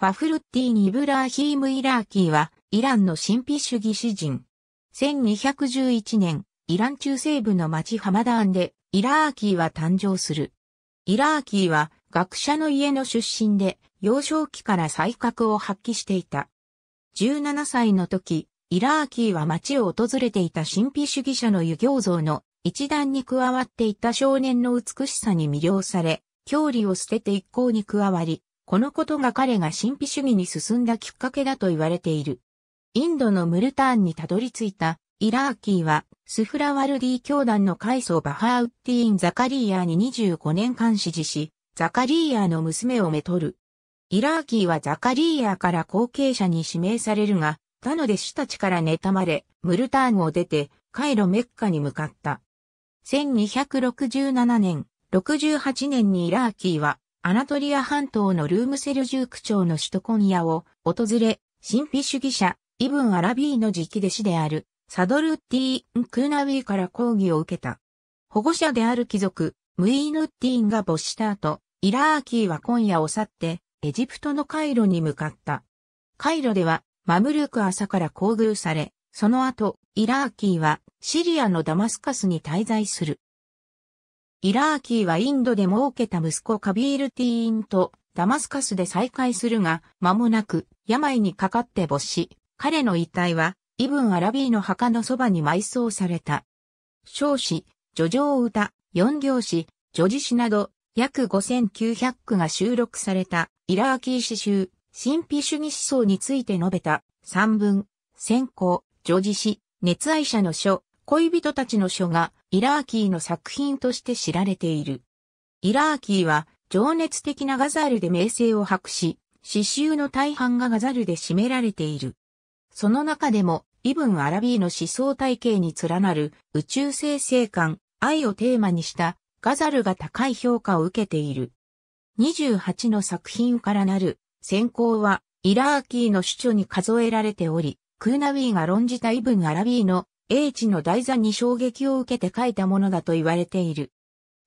ファフルッティ・ニブラーヒーム・イラーキーは、イランの神秘主義詩人。1211年、イラン中西部の町ハマダーンで、イラーキーは誕生する。イラーキーは、学者の家の出身で、幼少期から才覚を発揮していた。17歳の時、イラーキーは町を訪れていた神秘主義者の遊行像の一団に加わっていた少年の美しさに魅了され、郷里を捨てて一向に加わり、このことが彼が神秘主義に進んだきっかけだと言われている。インドのムルターンにたどり着いたイラーキーはスフラワルディ教団の階層バハーウッディーン・ザカリーヤーに25年間支持し、ザカリーヤーの娘をめとる。イラーキーはザカリーヤーから後継者に指名されるが、他の弟子たちから妬まれ、ムルターンを出て、カイロメッカに向かった。1267年、68年にイラーキーはアナトリア半島のルームセルジューク朝の首都コンヤを訪れ、神秘主義者、イブン・アラビーの直弟子である、サドルッティーン・クーナウィーから抗議を受けた。保護者である貴族、ムイーヌッティーンが没した後、イラーキーは今夜を去って、エジプトのカイロに向かった。カイロでは、マムルーク朝から厚遇され、その後、イラーキーはシリアのダマスカスに滞在する。イラーキーはインドで儲けた息子カビール・ティーンとダマスカスで再会するが、間もなく病にかかって没し、彼の遺体はイブン・アラビーの墓のそばに埋葬された。少子、叙情歌、四行詩、叙事詩など約5900句が収録されたイラーキー詩集、神秘主義思想について述べた三文、先行、叙事詩、熱愛者の書、恋人たちの書がイラーキーの作品として知られている。イラーキーは情熱的なガザルで名声を博し、刺繍の大半がガザルで占められている。その中でも、イブン・アラビーの思想体系に連なる宇宙生成感、愛をテーマにしたガザルが高い評価を受けている。28の作品からなる選考はイラーキーの主張に数えられており、クーナウィーが論じたイブン・アラビーの英知の台座に衝撃を受けて書いたものだと言われている。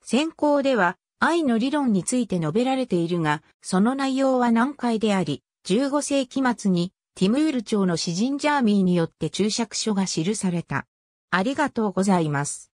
先行では愛の理論について述べられているが、その内容は難解であり、15世紀末にティムール朝の詩人ジャーミーによって注釈書が記された。ありがとうございます。